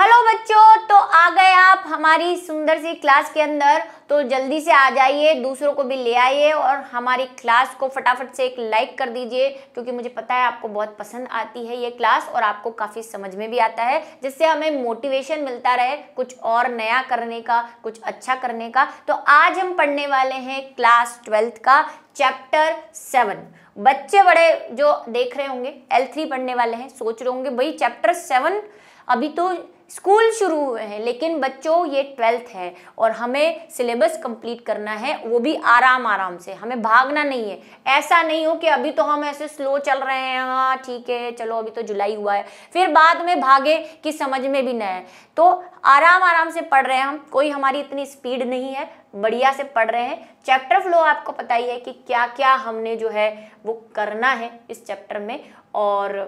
hello बच्चों तो आ गए आप हमारी सुंदर सी क्लास के अंदर तो जल्दी से आ जाइए दूसरों को भी ले आइए और हमारी क्लास को फटाफट से एक लाइक कर दीजिए क्योंकि मुझे पता है आपको बहुत पसंद आती है ये क्लास और आपको काफ़ी समझ में भी आता है जिससे हमें मोटिवेशन मिलता रहे कुछ और नया करने का कुछ अच्छा करने का तो आज हम पढ़ने वाले हैं क्लास ट्वेल्थ का चैप्टर सेवन बच्चे बड़े जो देख रहे होंगे एल पढ़ने वाले हैं सोच रहे होंगे भाई चैप्टर सेवन अभी तो स्कूल शुरू हुए हैं लेकिन बच्चों ये ट्वेल्थ है और हमें सिलेबस कंप्लीट करना है वो भी आराम आराम से हमें भागना नहीं है ऐसा नहीं हो कि अभी तो हम ऐसे स्लो चल रहे हैं हाँ ठीक है चलो अभी तो जुलाई हुआ है फिर बाद में भागे कि समझ में भी ना है तो आराम आराम से पढ़ रहे हैं हम कोई हमारी इतनी स्पीड नहीं है बढ़िया से पढ़ रहे हैं चैप्टर फ्लो आपको पता ही है कि क्या क्या हमने जो है वो करना है इस चैप्टर में और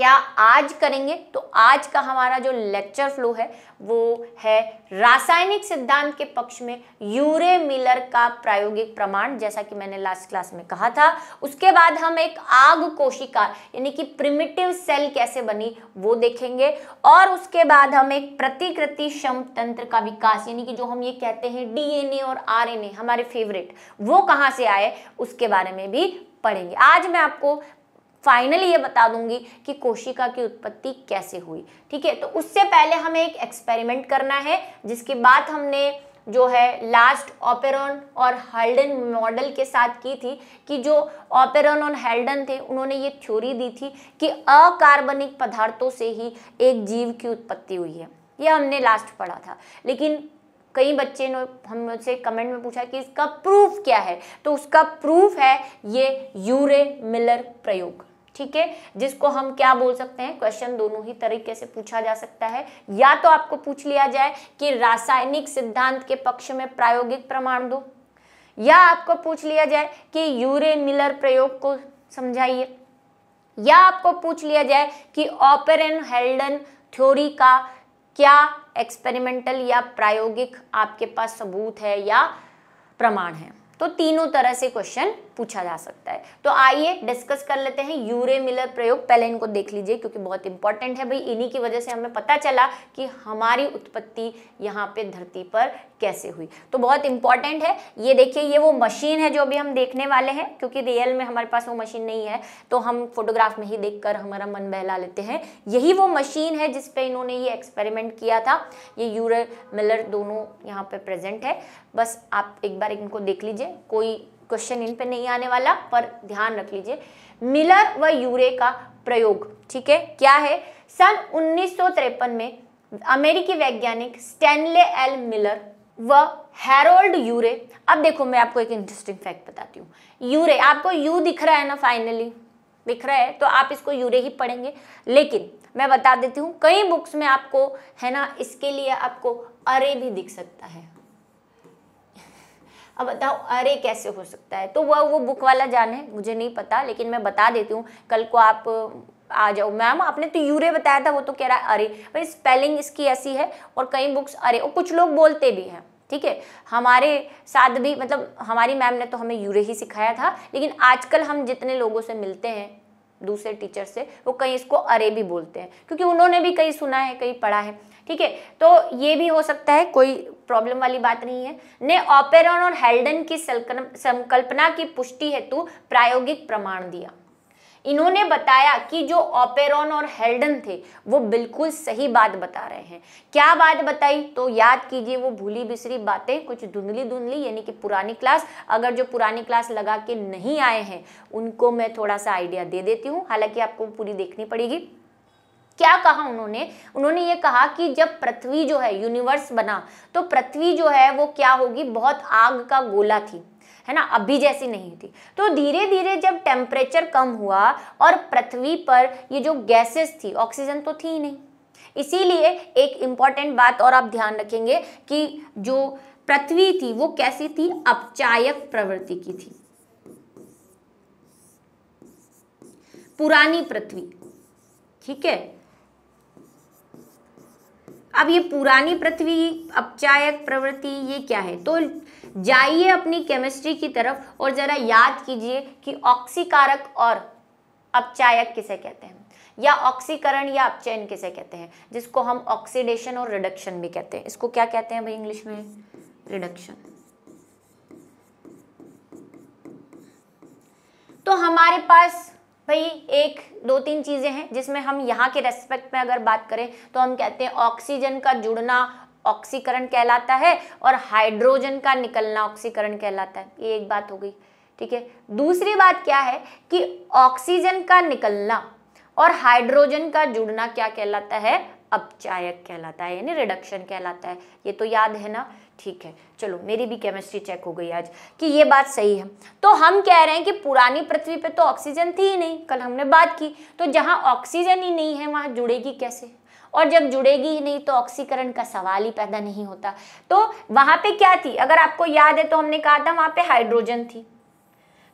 क्या आज करेंगे तो आज का हमारा जो लेक्चर फ्लो है वो है रासायनिक सिद्धांत के पक्ष में यूरे मिलर का प्रायोगिक प्रमाण जैसा कि मैंने लास्ट क्लास में कहा था उसके बाद हम एक आग कोशिका यानी कि प्रिमिटिव सेल कैसे बनी वो देखेंगे और उसके बाद हम एक प्रतिकृति क्षम तंत्र का विकास यानी कि जो हम ये कहते हैं डीएनए और आर हमारे फेवरेट वो कहाँ से आए उसके बारे में भी पढ़ेंगे आज मैं आपको फाइनली ये बता दूंगी कि कोशिका की उत्पत्ति कैसे हुई ठीक है तो उससे पहले हमें एक एक्सपेरिमेंट करना है जिसके बाद हमने जो है लास्ट ऑपेरॉन और हेल्डन मॉडल के साथ की थी कि जो ऑपेरॉन और हेल्डन थे उन्होंने ये थ्योरी दी थी कि अकार्बनिक पदार्थों से ही एक जीव की उत्पत्ति हुई है यह हमने लास्ट पढ़ा था लेकिन कई बच्चे ने हमसे कमेंट में पूछा कि इसका प्रूफ क्या है तो उसका प्रूफ है ये यूरे मिलर प्रयोग ठीक है जिसको हम क्या बोल सकते हैं क्वेश्चन दोनों ही तरीके से पूछा जा सकता है या तो आपको पूछ लिया जाए कि रासायनिक सिद्धांत के पक्ष में प्रायोगिक प्रमाण दो या आपको पूछ लिया जाए कि यूरे मिलर प्रयोग को समझाइए या आपको पूछ लिया जाए कि ऑपेरन हेल्डन थ्योरी का क्या एक्सपेरिमेंटल या प्रायोगिक आपके पास सबूत है या प्रमाण है तो तीनों तरह से क्वेश्चन पूछा जा सकता है तो आइए डिस्कस कर लेते हैं यूरे मिलर प्रयोग पहले इनको देख लीजिए क्योंकि बहुत इंपॉर्टेंट है भाई इन्हीं की वजह से हमें पता चला कि हमारी उत्पत्ति यहाँ पे धरती पर कैसे हुई तो बहुत इंपॉर्टेंट है ये देखिए ये वो मशीन है जो अभी हम देखने वाले हैं क्योंकि रियल में हमारे पास वो मशीन नहीं है तो हम फोटोग्राफ में ही देख कर हमारा मन बहला लेते हैं यही वो मशीन है जिसपे इन्होंने ये एक्सपेरिमेंट किया था ये यूरे मिलर दोनों यहाँ पे प्रेजेंट है बस आप एक बार इनको देख लीजिए कोई क्वेश्चन इन पे नहीं आने वाला पर ध्यान रख लीजिए मिलर व यूरे का प्रयोग ठीक है क्या है सन उन्नीस में अमेरिकी वैज्ञानिक स्टैनले एल मिलर व हेरोल्ड यूरे अब देखो मैं आपको एक इंटरेस्टिंग फैक्ट बताती हूँ यूरे आपको यू दिख रहा है ना फाइनली दिख रहा है तो आप इसको यूरे ही पढ़ेंगे लेकिन मैं बता देती हूँ कई बुक्स में आपको है ना इसके लिए आपको अरे भी दिख सकता है अब बताओ अरे कैसे हो सकता है तो वह वो बुक वाला जाने मुझे नहीं पता लेकिन मैं बता देती हूँ कल को आप आ जाओ मैम आपने तो यूरे बताया था वो तो कह रहा है अरे भाई स्पेलिंग इसकी ऐसी है और कई बुक्स अरे और कुछ लोग बोलते भी हैं ठीक है हमारे साथ भी मतलब हमारी मैम ने तो हमें यूरे ही सिखाया था लेकिन आजकल हम जितने लोगों से मिलते हैं दूसरे टीचर से वो कहीं इसको अरे भी बोलते हैं क्योंकि उन्होंने भी कहीं सुना है कहीं पढ़ा है ठीक है तो ये भी हो सकता है कोई प्रॉब्लम वाली बात नहीं है ने ऑपेरॉन और हेल्डन की संकल्पना की पुष्टि हेतु प्रायोगिक प्रमाण दिया इन्होंने बताया कि जो ओपेरॉन और हेल्डन थे वो बिल्कुल सही बात बता रहे हैं क्या बात बताई तो याद कीजिए वो भूली बिसरी बातें कुछ धुंधली धुंधली यानी कि पुरानी क्लास अगर जो पुरानी क्लास लगा के नहीं आए हैं उनको मैं थोड़ा सा आइडिया दे देती हूँ हालांकि आपको पूरी देखनी पड़ेगी क्या कहा उन्होंने उन्होंने ये कहा कि जब पृथ्वी जो है यूनिवर्स बना तो पृथ्वी जो है वो क्या होगी बहुत आग का गोला थी है ना अभी जैसी नहीं थी तो धीरे धीरे जब टेम्परेचर कम हुआ और पृथ्वी पर ये जो गैसेस थी ऑक्सीजन तो थी ही नहीं इसीलिए एक इम्पॉर्टेंट बात और आप ध्यान रखेंगे कि जो पृथ्वी थी वो कैसी थी अपचायक प्रवृत्ति की थी पुरानी पृथ्वी ठीक है अब ये पुरानी पृथ्वी अपचायक प्रवृत्ति ये क्या है तो जाइए अपनी केमिस्ट्री की तरफ और ज़रा याद कीजिए कि ऑक्सीकारक और अपचायक किसे कहते हैं या ऑक्सीकरण या अपचयन किसे कहते हैं जिसको हम ऑक्सीडेशन और रिडक्शन भी कहते हैं इसको क्या कहते हैं भाई इंग्लिश में रिडक्शन तो हमारे पास भाई एक दो तीन चीज़ें हैं जिसमें हम यहाँ के रेस्पेक्ट में अगर बात करें तो हम कहते हैं ऑक्सीजन का जुड़ना ऑक्सीकरण कहलाता है और हाइड्रोजन का निकलना ऑक्सीकरण कहलाता है ये एक बात हो गई ठीक है दूसरी बात क्या है कि ऑक्सीजन का निकलना और हाइड्रोजन का जुड़ना क्या कहलाता है अपचायक कहलाता है यानी रिडक्शन कहलाता है ये तो याद है ना ठीक है चलो मेरी भी केमिस्ट्री चेक हो गई आज कि ये बात सही है तो हम कह रहे हैं कि पुरानी पृथ्वी पे तो ऑक्सीजन थी ही नहीं कल हमने बात की तो जहां ऑक्सीजन ही नहीं है वहां जुड़ेगी कैसे और जब जुड़ेगी ही नहीं तो ऑक्सीकरण का सवाल ही पैदा नहीं होता तो वहां पे क्या थी अगर आपको याद है तो हमने कहा था वहां पे हाइड्रोजन थी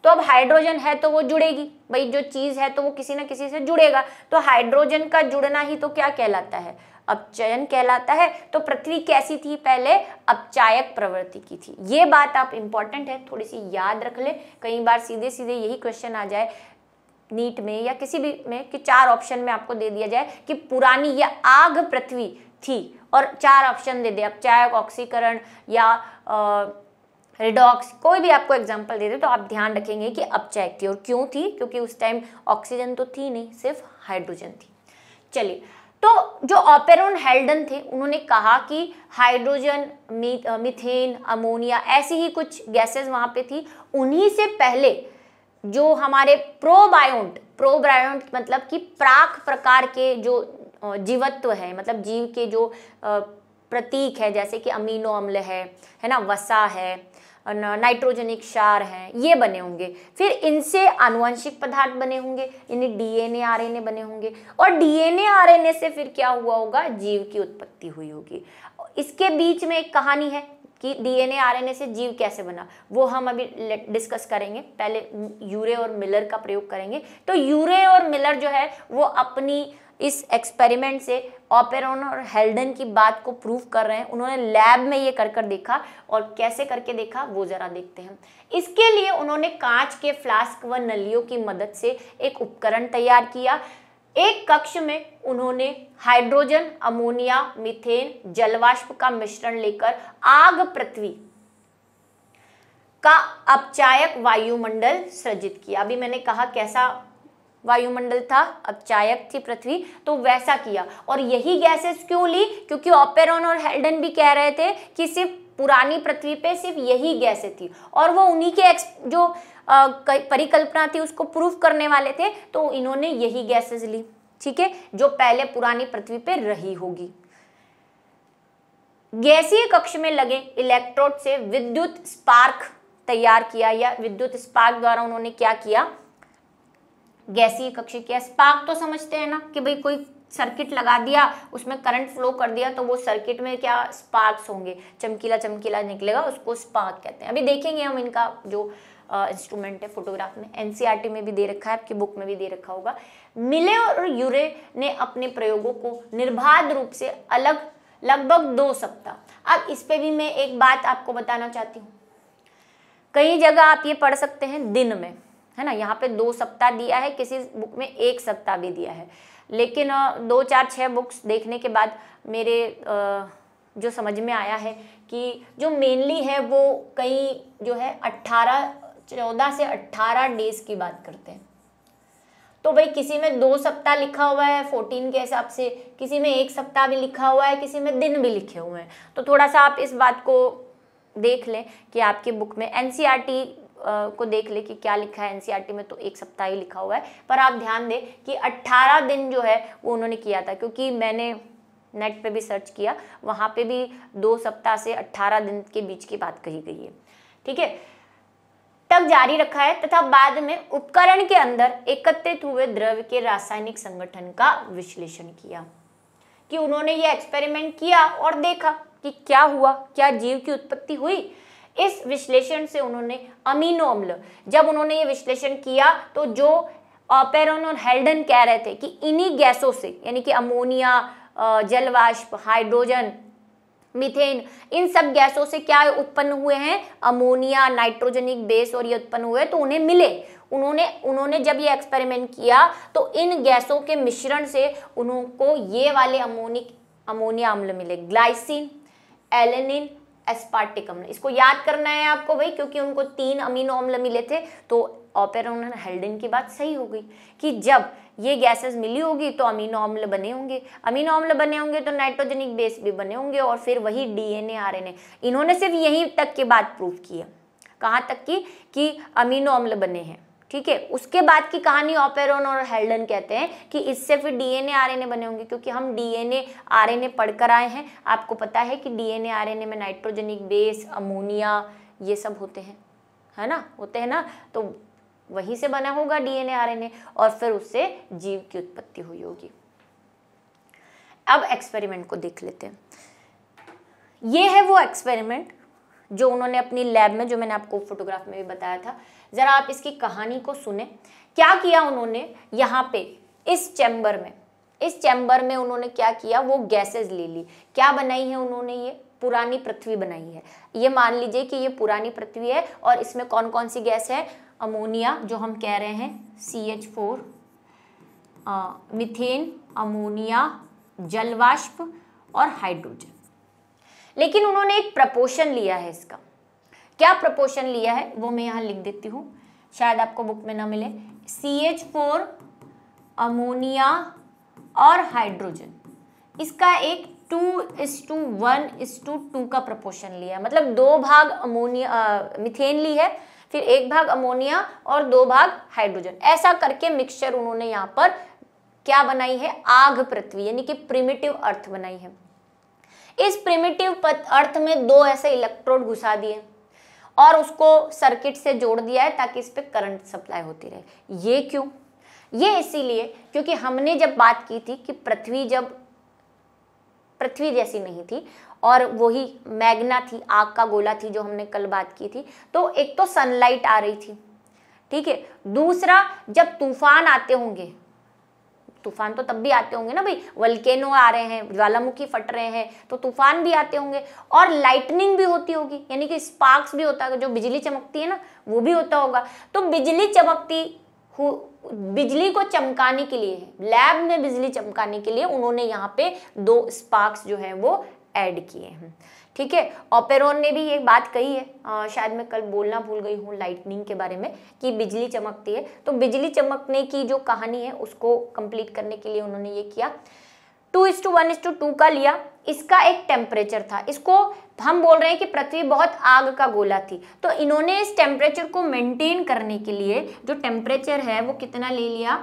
तो अब हाइड्रोजन है तो वो जुड़ेगी भाई जो चीज़ है तो वो किसी ना किसी से जुड़ेगा तो हाइड्रोजन का जुड़ना ही तो क्या कहलाता है अपचयन कहलाता है तो पृथ्वी कैसी थी पहले अपचायक प्रवृत्ति की थी ये बात आप इंपॉर्टेंट है थोड़ी सी याद रख ले कई बार सीधे सीधे यही क्वेश्चन आ जाए नीट में या किसी भी में कि चार ऑप्शन में आपको दे दिया जाए कि पुरानी या आग पृथ्वी थी और चार ऑप्शन दे दे अब चाहे ऑक्सीकरण या आ, रिडॉक्स कोई भी आपको एग्जाम्पल दे दे तो आप ध्यान रखेंगे कि अब चाय थी और क्यों थी क्योंकि उस टाइम ऑक्सीजन तो थी नहीं सिर्फ हाइड्रोजन थी चलिए तो जो ऑपेरोन हेल्डन थे उन्होंने कहा कि हाइड्रोजन मिथेन अमोनिया ऐसी ही कुछ गैसेस वहाँ पे थी उन्हीं से पहले जो हमारे प्रोबायोंट प्रोबायोन्ट मतलब कि प्राक प्रकार के जो जीवत्व है मतलब जीव के जो प्रतीक है जैसे कि अमीनो अम्ल है है ना वसा है नाइट्रोजेनिक क्षार हैं ये बने होंगे फिर इनसे आनुवंशिक पदार्थ बने होंगे इन्हें डीएनए आरएनए बने होंगे और डीएनए आरएनए से फिर क्या हुआ होगा जीव की उत्पत्ति हुई होगी इसके बीच में एक कहानी है कि डीएनए आरएनए से जीव कैसे बना वो हम अभी डिस्कस करेंगे पहले यूरे और मिलर का प्रयोग करेंगे तो यूरे और मिलर जो है वो अपनी इस एक्सपेरिमेंट से ऑपेरोन और हेल्डन की बात को प्रूव कर रहे हैं उन्होंने लैब में ये कर कर देखा और कैसे करके देखा वो ज़रा देखते हैं इसके लिए उन्होंने कांच के फ्लास्क व नलियों की मदद से एक उपकरण तैयार किया एक कक्ष में उन्होंने हाइड्रोजन अमोनिया मिथेन जलवाष्प का मिश्रण लेकर आग पृथ्वी का अपचायक वायुमंडल सृजित किया अभी मैंने कहा कैसा वायुमंडल था अपचायक थी पृथ्वी तो वैसा किया और यही गैसेस क्यों ली क्योंकि ऑपेरॉन और हेल्डन भी कह रहे थे कि सिर्फ पुरानी पृथ्वी पे सिर्फ यही गैसें थी और वो उन्हीं के एक्स जो परिकल्पना थी उसको प्रूफ करने वाले थे तो इन्होंने यही गैसेज ली ठीक है जो पहले पुरानी पृथ्वी पे रही होगी गैसीय कक्ष में लगे इलेक्ट्रोड से विद्युत स्पार्क तैयार किया या विद्युत स्पार्क द्वारा उन्होंने क्या किया गैसीय कक्ष किया स्पार्क तो समझते हैं ना कि भाई कोई सर्किट लगा दिया उसमें करंट फ्लो कर दिया तो वो सर्किट में क्या स्पार्क्स होंगे चमकीला चमकीला निकलेगा उसको स्पार्क कहते हैं अभी देखेंगे हम इनका जो इंस्ट्रूमेंट है फोटोग्राफ में एनसीईआरटी e में भी दे रखा है आपकी बुक में भी दे रखा होगा मिले और यूरे ने अपने प्रयोगों को निर्बाध रूप से अलग लगभग दो सप्ताह अब इस पर भी मैं एक बात आपको बताना चाहती हूँ कई जगह आप ये पढ़ सकते हैं दिन में है ना यहाँ पे दो सप्ताह दिया है किसी बुक में एक सप्ताह भी दिया है लेकिन दो चार छः बुक्स देखने के बाद मेरे जो समझ में आया है कि जो मेनली है वो कई जो है अट्ठारह चौदह से अट्ठारह डेज की बात करते हैं तो भाई किसी में दो सप्ताह लिखा हुआ है फोर्टीन के हिसाब से किसी में एक सप्ताह भी लिखा हुआ है किसी में दिन भी लिखे हुए हैं तो थोड़ा सा आप इस बात को देख लें कि आपकी बुक में एन को देख ले कि क्या लिखा है एनसीईआरटी e में तो एक सप्ताह ही लिखा हुआ है पर आप ध्यान दें कि 18 दिन जो है वो उन्होंने किया था क्योंकि मैंने नेट पे भी सर्च किया वहाँ पे भी दो सप्ताह से 18 दिन के बीच की बात कही गई है ठीक है तक जारी रखा है तथा बाद में उपकरण के अंदर एकत्रित हुए द्रव्य के रासायनिक संगठन का विश्लेषण किया कि उन्होंने ये एक्सपेरिमेंट किया और देखा कि क्या हुआ क्या जीव की उत्पत्ति हुई इस विश्लेषण से उन्होंने अमीनो अम्ल जब उन्होंने ये विश्लेषण किया तो जो ऑपेरन और हेल्डन कह रहे थे कि इन्हीं गैसों से यानी कि अमोनिया जलवाष्प हाइड्रोजन मिथेन इन सब गैसों से क्या उत्पन्न हुए हैं अमोनिया नाइट्रोजनिक बेस और ये उत्पन्न हुए तो उन्हें मिले उन्होंने उन्होंने जब ये एक्सपेरिमेंट किया तो इन गैसों के मिश्रण से उनको ये वाले अमोनिक अमोनिया अम्ल मिले ग्लाइसिन एलेनिन एस्पार्टिकम इसको याद करना है आपको भाई क्योंकि उनको तीन अमीनो अम्ल मिले थे तो ऑपेरोन हेल्डन की बात सही हो गई कि जब ये गैसेस मिली होगी तो अमीनो अम्ल बने होंगे अमीनो अम्ल बने होंगे तो नाइट्रोजेनिक बेस भी बने होंगे और फिर वही डीएनए आरएनए इन्होंने सिर्फ यहीं तक की बात प्रूव किया कहाँ तक की कि अमीनो अम्ल बने हैं ठीक है उसके बाद की कहानी ऑपेरोन और हेल्डन कहते हैं कि इससे फिर डीएनए आरएनए बने होंगे क्योंकि हम डीएनए आरएनए पढ़कर आए हैं आपको पता है कि डीएनए आरएनए में नाइट्रोजेनिक बेस अमोनिया ये सब होते हैं है ना होते हैं ना तो वहीं से बना होगा डीएनए आरएनए और फिर उससे जीव की उत्पत्ति हुई होगी अब एक्सपेरिमेंट को देख लेते हैं ये है वो एक्सपेरिमेंट जो उन्होंने अपनी लैब में जो मैंने आपको फोटोग्राफ में भी बताया था ज़रा आप इसकी कहानी को सुने क्या किया उन्होंने यहाँ पे इस चैम्बर में इस चैम्बर में उन्होंने क्या किया वो गैसेस ले ली क्या बनाई है उन्होंने ये पुरानी पृथ्वी बनाई है ये मान लीजिए कि ये पुरानी पृथ्वी है और इसमें कौन कौन सी गैस है अमोनिया जो हम कह रहे हैं C H four methane ammonia जलवाष्प और हाइड्रोजन लेकिन उन्होंने एक प्रपोशन लिया है इसका क्या प्रपोशन लिया है वो मैं यहाँ लिख देती हूँ शायद आपको बुक में ना मिले सी एच फोर अमोनिया और हाइड्रोजन इसका एक two is to one is to two का प्रपोर्शन लिया है मतलब दो भाग अमोनिया मिथेन ली है फिर एक भाग अमोनिया और दो भाग हाइड्रोजन ऐसा करके मिक्सचर उन्होंने यहाँ पर क्या बनाई है आग पृथ्वी यानी कि प्रिमिटिव अर्थ बनाई है इस प्रिमिटिव अर्थ में दो ऐसे इलेक्ट्रोड घुसा दिए और उसको सर्किट से जोड़ दिया है ताकि इस पर करंट सप्लाई होती रहे ये क्यों ये इसीलिए क्योंकि हमने जब बात की थी कि पृथ्वी जब पृथ्वी जैसी नहीं थी और वही मैग्ना थी आग का गोला थी जो हमने कल बात की थी तो एक तो सनलाइट आ रही थी ठीक है दूसरा जब तूफान आते होंगे तूफान तो तब भी आते होंगे ना भाई वल्केनो आ रहे हैं ज्वालामुखी फट रहे हैं तो तूफान भी आते होंगे और लाइटनिंग भी होती होगी यानी कि स्पार्क्स भी होता है जो बिजली चमकती है ना वो भी होता होगा तो बिजली चमकती बिजली को चमकाने के लिए लैब में बिजली चमकाने के लिए उन्होंने यहाँ पे दो स्पार्क्स जो है वो एड किए हैं ठीक है ओपेरॉन ने भी ये बात कही है आ, शायद मैं कल बोलना भूल गई हूँ लाइटनिंग के बारे में कि बिजली चमकती है तो बिजली चमकने की जो कहानी है उसको कंप्लीट करने के लिए उन्होंने ये किया two is to one is to two का लिया इसका एक टेम्परेचर था इसको हम बोल रहे हैं कि पृथ्वी बहुत आग का गोला थी तो इन्होंने इस टेम्परेचर को मेंटेन करने के लिए जो टेम्परेचर है वो कितना ले लिया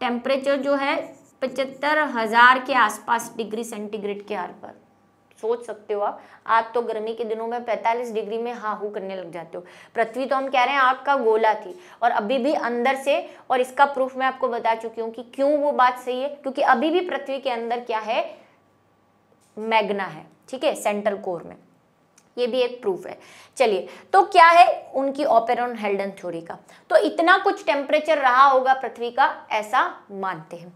टेम्परेचर जो है पचहत्तर हज़ार के आसपास डिग्री सेंटीग्रेड के आर पर सोच सकते हो आप आप तो गर्मी के दिनों में 45 डिग्री में हा हू करने लग जाते हो पृथ्वी तो हम कह रहे हैं आपका गोला थी और अभी भी अंदर से और इसका प्रूफ मैं आपको बता चुकी हूँ कि क्यों वो बात सही है क्योंकि अभी भी पृथ्वी के अंदर क्या है मैग्ना है ठीक है सेंट्रल कोर में ये भी एक प्रूफ है चलिए तो क्या है उनकी ऑपेरॉन हेल्डन थ्योरी का तो इतना कुछ टेम्परेचर रहा होगा पृथ्वी का ऐसा मानते हैं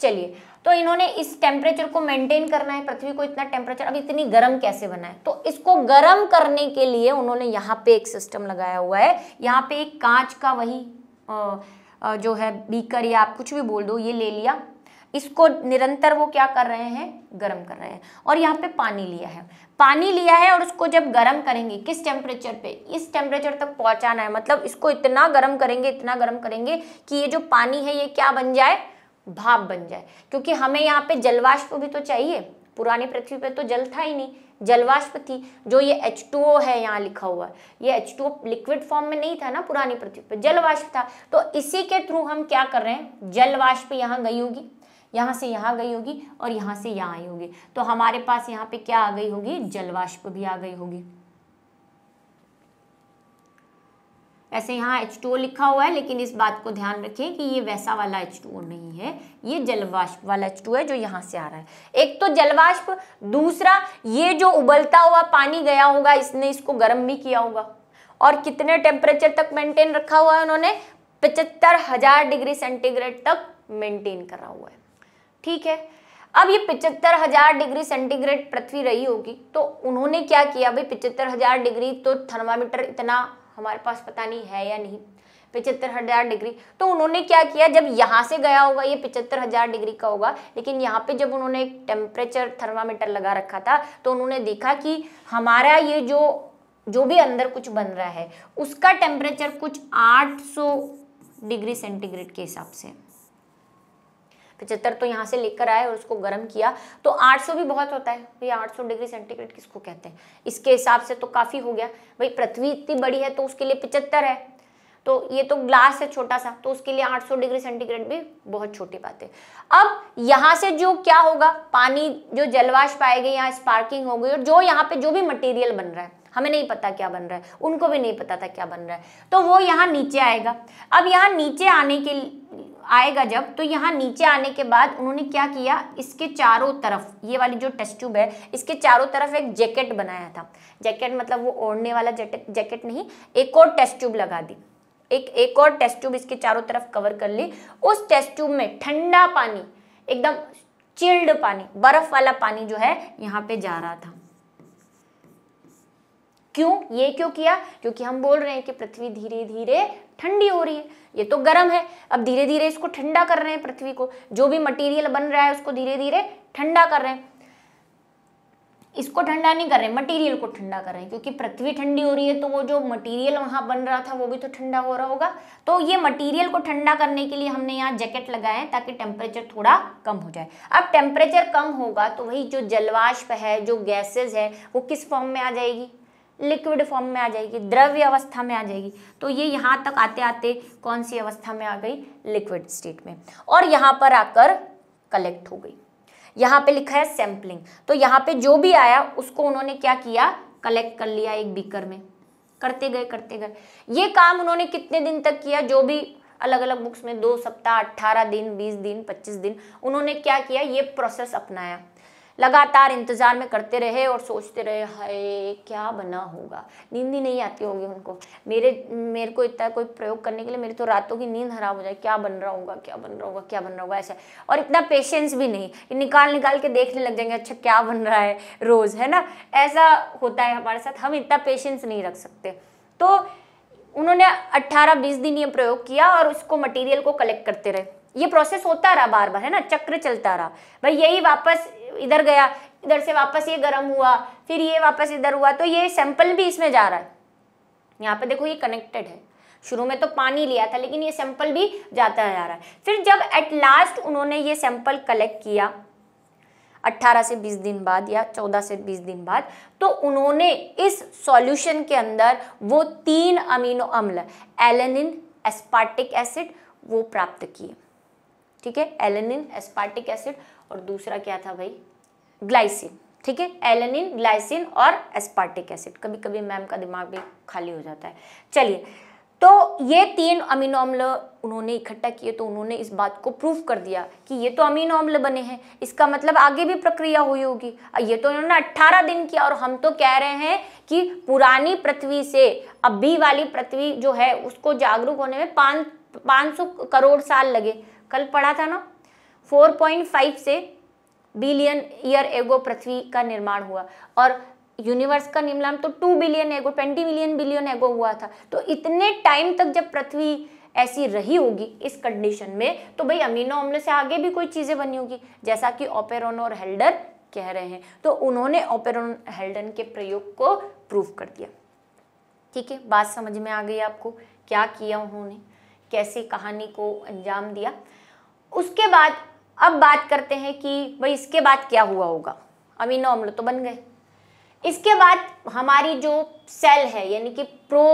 चलिए तो इन्होंने इस टेम्परेचर को मेंटेन करना है पृथ्वी को इतना टेम्परेचर अब इतनी गर्म कैसे बनाए तो इसको गर्म करने के लिए उन्होंने यहाँ पे एक सिस्टम लगाया हुआ है यहाँ पे एक कांच का वही आ, जो है बीकर या आप कुछ भी बोल दो ये ले लिया इसको निरंतर वो क्या कर रहे हैं गर्म कर रहे हैं और यहाँ पे पानी लिया है पानी लिया है और उसको जब गर्म करेंगे किस टेम्परेचर पे इस टेम्परेचर तक पहुँचाना है मतलब इसको इतना गर्म करेंगे इतना गर्म करेंगे कि ये जो पानी है ये क्या बन जाए भाप बन जाए क्योंकि हमें यहाँ पे जलवाष्प भी तो चाहिए पुरानी पृथ्वी पे तो जल था ही नहीं जलवाष्प थी जो ये H2O है यहाँ लिखा हुआ है ये H2O लिक्विड फॉर्म में नहीं था ना पुरानी पृथ्वी पे जलवाष्प था तो इसी के थ्रू हम क्या कर रहे हैं जलवाष्प यहाँ गई होगी यहाँ से यहाँ गई होगी और यहाँ से यहाँ आई होगी तो हमारे पास यहाँ पे क्या आ गई होगी जलवाष्प भी आ गई होगी ऐसे यहाँ H2O लिखा हुआ है लेकिन इस बात को ध्यान रखें कि ये वैसा वाला H2O नहीं है ये जलवाष्प वाला H2O है जो यहाँ से आ रहा है एक तो जलवाष्प दूसरा ये जो उबलता हुआ पानी गया होगा इसने इसको गर्म भी किया होगा और कितने टेम्परेचर तक मेंटेन रखा हुआ है उन्होंने पचहत्तर हजार डिग्री सेंटीग्रेड तक मेंटेन करा हुआ है ठीक है अब ये पिचहत्तर हजार डिग्री सेंटीग्रेड पृथ्वी रही होगी तो उन्होंने क्या किया भाई पिचहत्तर हजार डिग्री तो थर्मामीटर इतना हमारे पास पता नहीं है या नहीं पिचहत्तर हज़ार डिग्री तो उन्होंने क्या किया जब यहाँ से गया होगा ये पिचहत्तर हज़ार डिग्री का होगा लेकिन यहाँ पे जब उन्होंने एक टेम्परेचर थर्मामीटर लगा रखा था तो उन्होंने देखा कि हमारा ये जो जो भी अंदर कुछ बन रहा है उसका टेम्परेचर कुछ 800 डिग्री सेंटीग्रेड के हिसाब से पचहत्तर तो यहाँ से लेकर आए और उसको गर्म किया तो 800 भी बहुत होता है आठ 800 डिग्री सेंटीग्रेड किसको कहते हैं इसके हिसाब से तो काफ़ी हो गया भाई पृथ्वी इतनी बड़ी है तो उसके लिए पिचहत्तर है तो ये तो ग्लास है छोटा सा तो उसके लिए 800 डिग्री सेंटीग्रेड भी बहुत छोटी बात है अब यहाँ से जो क्या होगा पानी जो जलवाष्प आएगी यहाँ स्पार्किंग होगी और जो यहाँ पे जो भी मटेरियल बन रहा है हमें नहीं पता क्या बन रहा है उनको भी नहीं पता था क्या बन रहा है तो वो यहाँ नीचे आएगा अब यहाँ नीचे आने के आएगा जब तो यहाँ नीचे आने के बाद उन्होंने क्या किया इसके चारों तरफ ये वाली जो टेस्ट ट्यूब है इसके चारों तरफ एक जैकेट बनाया था जैकेट मतलब वो ओढ़ने वाला जैकेट नहीं एक और टेस्ट ट्यूब लगा दी एक एक और टेस्ट ट्यूब इसके चारों तरफ कवर कर ली उस टेस्ट ट्यूब में ठंडा पानी एकदम चिल्ड पानी बर्फ वाला पानी जो है यहाँ पे जा रहा था क्यों ये क्यों किया क्योंकि हम बोल रहे हैं कि पृथ्वी धीरे धीरे ठंडी हो रही है ये तो गर्म है अब धीरे धीरे इसको ठंडा कर रहे हैं पृथ्वी को जो भी मटेरियल बन रहा है उसको धीरे धीरे ठंडा कर रहे हैं इसको ठंडा नहीं कर रहे मटेरियल को ठंडा कर रहे हैं क्योंकि पृथ्वी ठंडी हो रही है तो वो जो मटेरियल वहां बन रहा था वो भी तो ठंडा हो रहा होगा तो ये मटेरियल को ठंडा करने के लिए हमने यहाँ जैकेट लगाए ताकि टेम्परेचर थोड़ा कम हो जाए अब टेम्परेचर कम होगा तो वही जो जलवाष्प है जो गैसेज है वो किस फॉर्म में आ जाएगी लिक्विड फॉर्म में आ जाएगी द्रव्य अवस्था में आ जाएगी तो ये यहाँ तक आते आते कौन सी अवस्था में आ गई लिक्विड स्टेट में और यहाँ पर आकर कलेक्ट हो गई यहाँ पे लिखा है सैम्पलिंग तो यहाँ पे जो भी आया उसको उन्होंने क्या किया कलेक्ट कर लिया एक बीकर में करते गए करते गए ये काम उन्होंने कितने दिन तक किया जो भी अलग अलग बुक्स में दो सप्ताह अट्ठारह दिन बीस दिन पच्चीस दिन उन्होंने क्या किया ये प्रोसेस अपनाया लगातार इंतज़ार में करते रहे और सोचते रहे हाय क्या बना होगा नींद ही नहीं आती होगी उनको मेरे मेरे को इतना कोई प्रयोग करने के लिए मेरी तो रातों की नींद खराब हो जाए क्या बन रहा होगा क्या बन रहा होगा क्या बन रहा होगा ऐसा और इतना पेशेंस भी नहीं निकाल निकाल के देखने लग जाएंगे अच्छा क्या बन रहा है रोज़ है ना ऐसा होता है हमारे साथ हम इतना पेशेंस नहीं रख सकते तो उन्होंने 18-20 दिन ये प्रयोग किया और उसको मटेरियल को कलेक्ट करते रहे ये प्रोसेस होता रहा बार बार है ना चक्र चलता रहा भाई यही वापस इधर गया इधर से वापस ये गर्म हुआ फिर ये वापस इधर हुआ तो ये सैंपल भी इसमें जा रहा है यहाँ पे देखो ये कनेक्टेड है शुरू में तो पानी लिया था लेकिन ये सैंपल भी जाता जा रहा है फिर जब एट लास्ट उन्होंने ये सैंपल कलेक्ट किया 18 से 20 दिन बाद या 14 से 20 दिन बाद तो उन्होंने इस सॉल्यूशन के अंदर वो तीन अमीनो अम्ल एलेनिन एस्पार्टिक एसिड वो प्राप्त किए ठीक है एलेनिन एस्पार्टिक एसिड और दूसरा क्या था भाई ग्लाइसिन ठीक है एलेनिन ग्लाइसिन और एस्पार्टिक एसिड कभी कभी मैम का दिमाग भी खाली हो जाता है चलिए तो ये तीन अमीनो अम्ल उन्होंने इकट्ठा किए तो उन्होंने इस बात को प्रूफ कर दिया कि ये तो अमीनो अम्ल बने हैं इसका मतलब आगे भी प्रक्रिया हुई होगी ये तो इन्होंने 18 दिन किया और हम तो कह रहे हैं कि पुरानी पृथ्वी से अभी वाली पृथ्वी जो है उसको जागरूक होने में पाँच पाँच करोड़ साल लगे कल पढ़ा था ना 4.5 से बिलियन ईयर एगो पृथ्वी का निर्माण हुआ और यूनिवर्स का निर्माण तो 2 बिलियन एगो 20 मिलियन बिलियन एगो हुआ था तो इतने टाइम तक जब पृथ्वी ऐसी रही होगी इस कंडीशन में तो भाई अमीनो अम्ल से आगे भी कोई चीज़ें बनी होगी जैसा कि ओपेरोन और हेल्डर कह रहे हैं तो उन्होंने ओपेरोन हेल्डन के प्रयोग को प्रूव कर दिया ठीक है बात समझ में आ गई आपको क्या किया उन्होंने कैसे कहानी को अंजाम दिया उसके बाद अब बात करते हैं कि भाई इसके बाद क्या हुआ होगा अमीनो अम्ल तो बन गए इसके बाद हमारी जो सेल है यानी कि प्रो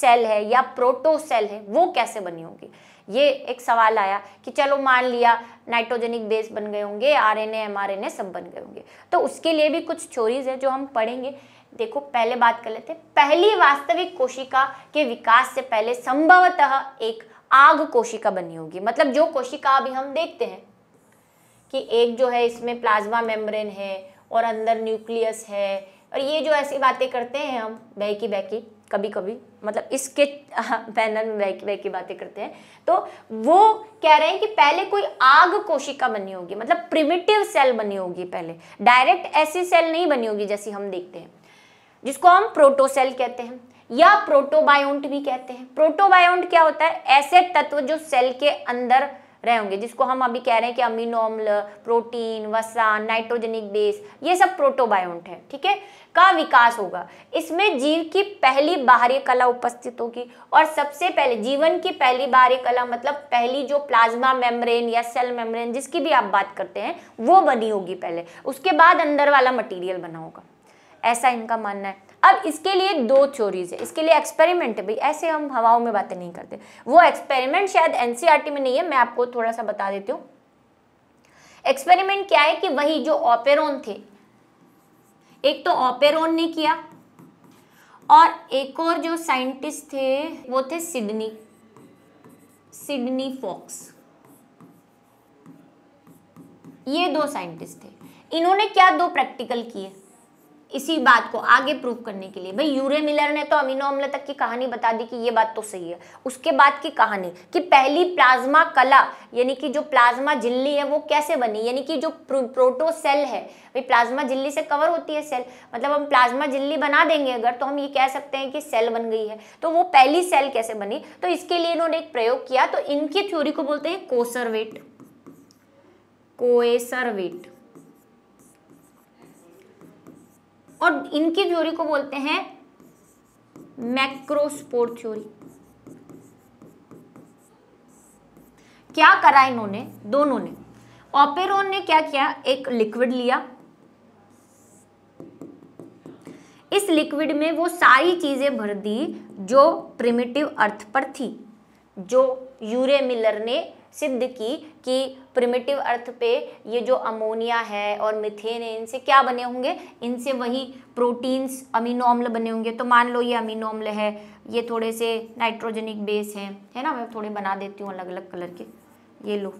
सेल है या प्रोटो सेल है वो कैसे बनी होगी ये एक सवाल आया कि चलो मान लिया नाइट्रोजेनिक बेस बन गए होंगे आरएनए एमआरएनए सब बन गए होंगे तो उसके लिए भी कुछ थ्योरीज है जो हम पढ़ेंगे देखो पहले बात कर लेते हैं पहली वास्तविक कोशिका के विकास से पहले संभवतः एक आग कोशिका बनी होगी मतलब जो कोशिका अभी हम देखते हैं कि एक जो है इसमें प्लाज्मा मेम्ब्रेन है और अंदर न्यूक्लियस है और ये जो ऐसी बातें करते हैं हम बहकी बहकी कभी कभी मतलब इसके पैनल में बहकी बहकी बातें करते हैं तो वो कह रहे हैं कि पहले कोई आग कोशिका बनी होगी मतलब प्रिमिटिव सेल बनी होगी पहले डायरेक्ट ऐसी सेल नहीं बनी होगी जैसी हम देखते हैं जिसको हम प्रोटोसेल कहते हैं या प्रोटोबायोंट भी कहते हैं प्रोटोबायोंट क्या होता है ऐसे तत्व जो सेल के अंदर रहे होंगे जिसको हम अभी कह रहे हैं कि अमीनो अम्ल प्रोटीन वसा नाइट्रोजेनिक बेस ये सब प्रोटोबायोंट है ठीक है का विकास होगा इसमें जीव की पहली बाहरी कला उपस्थित होगी और सबसे पहले जीवन की पहली बाहरी कला मतलब पहली जो प्लाज्मा मेम्ब्रेन या सेल मेम्ब्रेन जिसकी भी आप बात करते हैं वो बनी होगी पहले उसके बाद अंदर वाला मटीरियल बना होगा ऐसा इनका मानना है अब इसके लिए दो थ्योरीज है इसके लिए एक्सपेरिमेंट है भाई ऐसे हम हवाओं में बातें नहीं करते वो एक्सपेरिमेंट शायद एनसीआरटी में नहीं है मैं आपको थोड़ा सा बता देती हूँ एक्सपेरिमेंट क्या है कि वही जो ऑपेरोन थे एक तो ऑपेरोन ने किया और एक और जो साइंटिस्ट थे वो थे सिडनी सिडनी फॉक्स ये दो साइंटिस्ट थे इन्होंने क्या दो प्रैक्टिकल किए इसी बात को आगे प्रूव करने के लिए भाई यूरे मिलर ने तो अमीनो अम्ल तक की कहानी बता दी कि ये बात तो सही है उसके बाद की कहानी कि पहली प्लाज्मा कला यानी कि जो प्लाज्मा झिल्ली है वो कैसे बनी यानी कि जो प्रोटो सेल है भाई प्लाज्मा झिल्ली से कवर होती है सेल मतलब हम प्लाज्मा झिल्ली बना देंगे अगर तो हम ये कह सकते हैं कि सेल बन गई है तो वो पहली सेल कैसे बनी तो इसके लिए इन्होंने एक प्रयोग किया तो इनकी थ्योरी को बोलते हैं कोसरवेट कोएसरवेट और इनकी थ्योरी को बोलते हैं मैक्रोस्पोर थ्योरी क्या करा इन्होंने दोनों ने ऑपेरोन ने क्या किया एक लिक्विड लिया इस लिक्विड में वो सारी चीजें भर दी जो प्रिमिटिव अर्थ पर थी जो यूरे मिलर ने सिद्ध की कि प्रिमिटिव अर्थ पे ये जो अमोनिया है और मिथेन है इनसे क्या बने होंगे इनसे वही प्रोटीन्स अमीनो अम्ल बने होंगे तो मान लो ये अमीनो अम्ल है ये थोड़े से नाइट्रोजेनिक बेस हैं है ना मैं थोड़े बना देती हूँ अलग अलग कलर के ये लो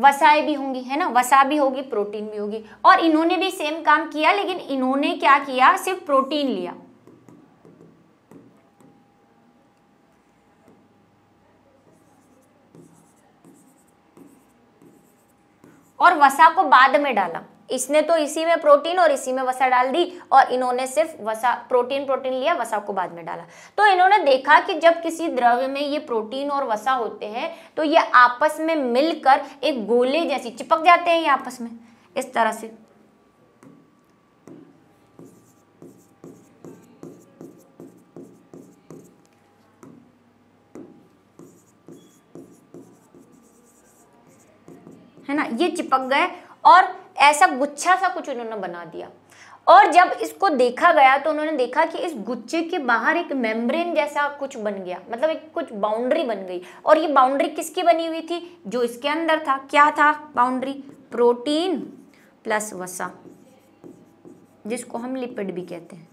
वसाएं भी होंगी है ना वसा भी होगी प्रोटीन भी होगी और इन्होंने भी सेम काम किया लेकिन इन्होंने क्या किया सिर्फ प्रोटीन लिया और वसा को बाद में डाला इसने तो इसी में प्रोटीन और इसी में वसा डाल दी और इन्होंने सिर्फ वसा प्रोटीन प्रोटीन लिया वसा को बाद में डाला तो इन्होंने देखा कि जब किसी द्रव्य में ये प्रोटीन और वसा होते हैं तो ये आपस में मिलकर एक गोले जैसी चिपक जाते हैं ये आपस में इस तरह से ये चिपक गए और ऐसा गुच्छा सा कुछ उन्होंने बना दिया और जब इसको देखा गया तो उन्होंने देखा कि इस गुच्छे के बाहर एक मेम्ब्रेन जैसा कुछ बन गया मतलब एक कुछ बाउंड्री बन गई और ये बाउंड्री किसकी बनी हुई थी जो इसके अंदर था क्या था बाउंड्री प्रोटीन प्लस वसा जिसको हम लिपिड भी कहते हैं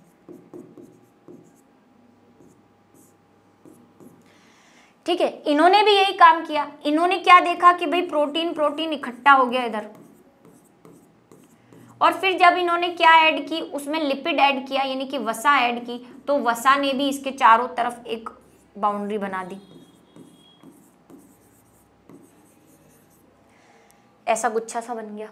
ठीक है इन्होंने भी यही काम किया इन्होंने क्या देखा कि भाई प्रोटीन प्रोटीन इकट्ठा हो गया इधर और फिर जब इन्होंने क्या ऐड की उसमें लिपिड ऐड किया यानी कि वसा ऐड की तो वसा ने भी इसके चारों तरफ एक बाउंड्री बना दी ऐसा गुच्छा सा बन गया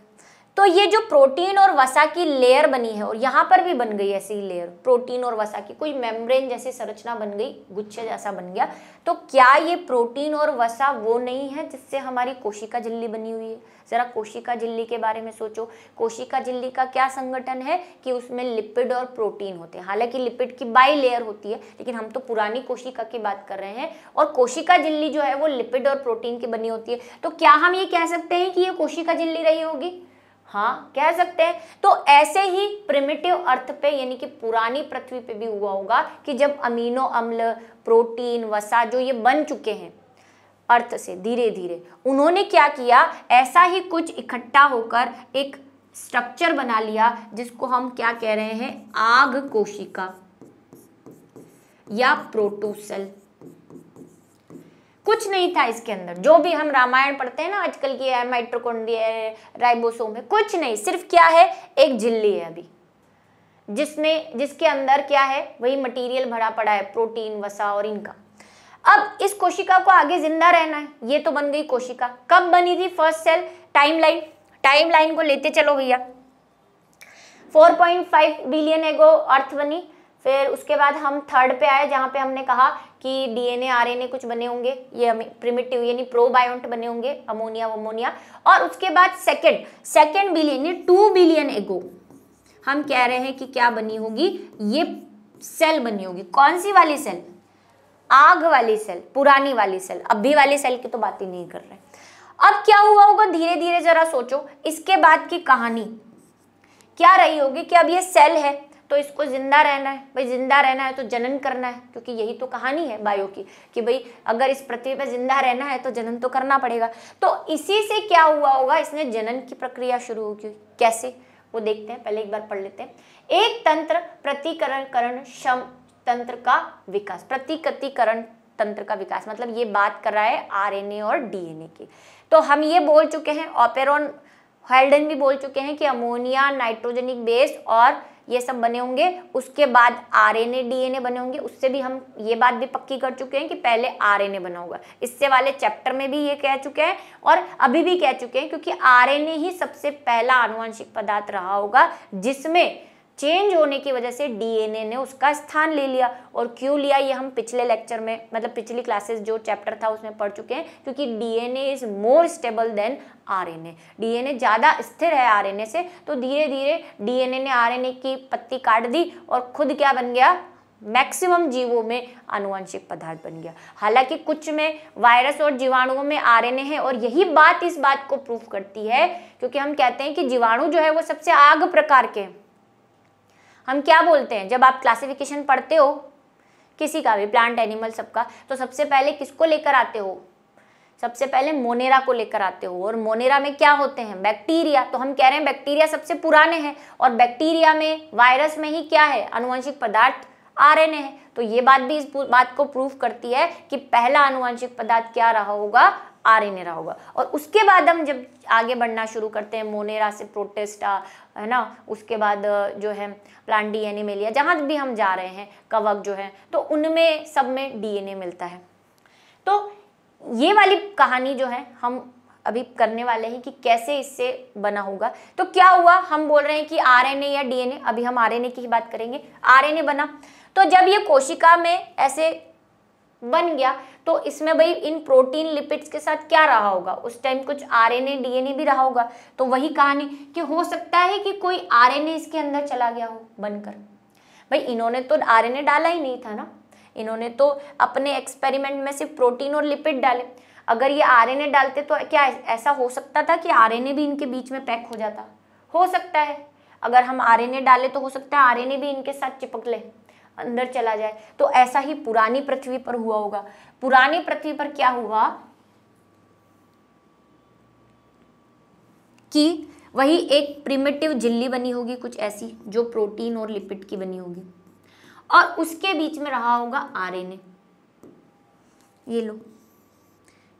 तो ये जो प्रोटीन और वसा की लेयर बनी है और यहाँ पर भी बन गई ऐसी लेयर प्रोटीन और वसा की कोई मेम्ब्रेन जैसी संरचना बन गई गुच्छे जैसा बन गया तो क्या ये प्रोटीन और वसा वो नहीं है जिससे हमारी कोशिका झिल्ली बनी हुई है ज़रा कोशिका झिल्ली के बारे में सोचो कोशिका झिल्ली का क्या संगठन है कि उसमें लिपिड और प्रोटीन होते हैं हालांकि लिपिड की बाई लेयर होती है लेकिन हम तो पुरानी कोशिका की बात कर रहे हैं और कोशिका झिल्ली जो है वो लिपिड और प्रोटीन की बनी होती है तो क्या हम ये कह सकते हैं कि ये कोशिका झिल्ली रही होगी हाँ कह सकते हैं तो ऐसे ही प्रिमिटिव अर्थ पे यानी कि पुरानी पृथ्वी पे भी हुआ होगा कि जब अमीनो अम्ल प्रोटीन वसा जो ये बन चुके हैं अर्थ से धीरे धीरे उन्होंने क्या किया ऐसा ही कुछ इकट्ठा होकर एक स्ट्रक्चर बना लिया जिसको हम क्या कह रहे हैं आग कोशिका या प्रोटोसेल कुछ नहीं था इसके अंदर जो भी हम रामायण पढ़ते हैं ना आजकल की है माइट्रोकोंडिया है राइबोसोम है कुछ नहीं सिर्फ क्या है एक झिल्ली है अभी जिसमें जिसके अंदर क्या है वही मटेरियल भरा पड़ा है प्रोटीन वसा और इनका अब इस कोशिका को आगे जिंदा रहना है ये तो बन गई कोशिका कब बनी थी फर्स्ट सेल टाइमलाइन टाइमलाइन को लेते चलो भैया 4.5 बिलियन एगो अर्थ बनी फिर उसके बाद हम थर्ड पे आए जहाँ पे हमने कहा कि डीएनए आरएनए कुछ बने होंगे ये हमें प्रिमिटिव यानी प्रोबायोंट बने होंगे अमोनिया अमोनिया और उसके बाद सेकेंड सेकेंड बिलियन ये टू बिलियन एगो हम कह रहे हैं कि क्या बनी होगी ये सेल बनी होगी कौन सी वाली सेल आग वाली सेल पुरानी वाली सेल अभी वाली सेल की तो बात ही नहीं कर रहे अब क्या हुआ होगा धीरे धीरे जरा सोचो इसके बाद की कहानी क्या रही होगी कि अब ये सेल है तो इसको ज़िंदा रहना है भाई ज़िंदा रहना है तो जनन करना है क्योंकि यही तो कहानी है बायो की कि भाई अगर इस पृथ्वी पर ज़िंदा रहना है तो जनन तो करना पड़ेगा तो इसी से क्या हुआ होगा इसने जनन की प्रक्रिया शुरू हो होगी कैसे वो देखते हैं पहले एक बार पढ़ लेते हैं एक तंत्र प्रतिकरण करण शम तंत्र का विकास प्रतिकतिकरण तंत्र का विकास मतलब ये बात कर रहा है आरएनए और डीएनए की तो हम ये बोल चुके हैं ऑपेरॉन हेल्डन भी बोल चुके हैं कि अमोनिया नाइट्रोजनिक बेस और ये सब बने होंगे उसके बाद आरएनए डीएनए बने होंगे उससे भी हम ये बात भी पक्की कर चुके हैं कि पहले आरएनए बना होगा इससे वाले चैप्टर में भी ये कह चुके हैं और अभी भी कह चुके हैं क्योंकि आरएनए ही सबसे पहला आनुवंशिक पदार्थ रहा होगा जिसमें चेंज होने की वजह से डीएनए ने उसका स्थान ले लिया और क्यों लिया ये हम पिछले लेक्चर में मतलब पिछली क्लासेस जो चैप्टर था उसमें पढ़ चुके हैं क्योंकि DNA is more stable than RNA DNA ज़्यादा स्थिर है आरएनए से तो धीरे धीरे डीएनए ने आरएनए की पत्ती काट दी और खुद क्या बन गया मैक्सिमम जीवों में आनुवंशिक पदार्थ बन गया हालांकि कुछ में वायरस और जीवाणुओं में आरएनए है और यही बात इस बात को प्रूफ करती है क्योंकि हम कहते हैं कि जीवाणु जो है वो सबसे आग प्रकार के हैं हम क्या बोलते हैं जब आप क्लासिफिकेशन पढ़ते हो किसी का भी प्लांट एनिमल सबका तो सबसे पहले किसको लेकर आते हो सबसे पहले मोनेरा को लेकर आते हो और मोनेरा में क्या होते हैं बैक्टीरिया तो हम कह रहे हैं बैक्टीरिया सबसे पुराने हैं और बैक्टीरिया में वायरस में ही क्या है अनुवंशिक पदार्थ आरएनए है तो ये बात भी इस बात को प्रूफ करती है कि पहला अनुवांशिक पदार्थ क्या रहा होगा आरएनए रहा होगा और उसके बाद हम जब आगे बढ़ना शुरू करते हैं मोनेरा से प्रोटेस्टा है ना उसके बाद जो है प्लांट डीएनए में लिया जहां भी हम जा रहे हैं कवक जो है तो उनमें सब में डीएनए मिलता है तो ये वाली कहानी जो है हम अभी करने वाले हैं कि कैसे इससे बना होगा तो क्या हुआ हम बोल रहे हैं कि आरएनए या डीएनए अभी हम आरएनए की ही बात करेंगे आरएनए बना तो जब ये कोशिका में ऐसे बन गया तो इसमें भाई इन प्रोटीन लिपिड्स के साथ क्या रहा होगा उस टाइम कुछ आरएनए डीएनए भी रहा होगा तो वही कहानी कि हो सकता है कि कोई आरएनए इसके अंदर चला गया हो बनकर भाई इन्होंने तो आरएनए डाला ही नहीं था ना इन्होंने तो अपने एक्सपेरिमेंट में सिर्फ प्रोटीन और लिपिड डाले अगर ये आर डालते तो क्या ऐसा हो सकता था कि आर भी इनके बीच में पैक हो जाता हो सकता है अगर हम आर डाले तो हो सकता है आर भी इनके साथ चिपक ले अंदर चला जाए तो ऐसा ही पुरानी पृथ्वी पर हुआ होगा पुरानी पृथ्वी पर क्या हुआ कि वही एक प्रिमेटिव झिल्ली बनी होगी कुछ ऐसी जो प्रोटीन और लिपिड की बनी होगी और उसके बीच में रहा होगा आरएनए ये लो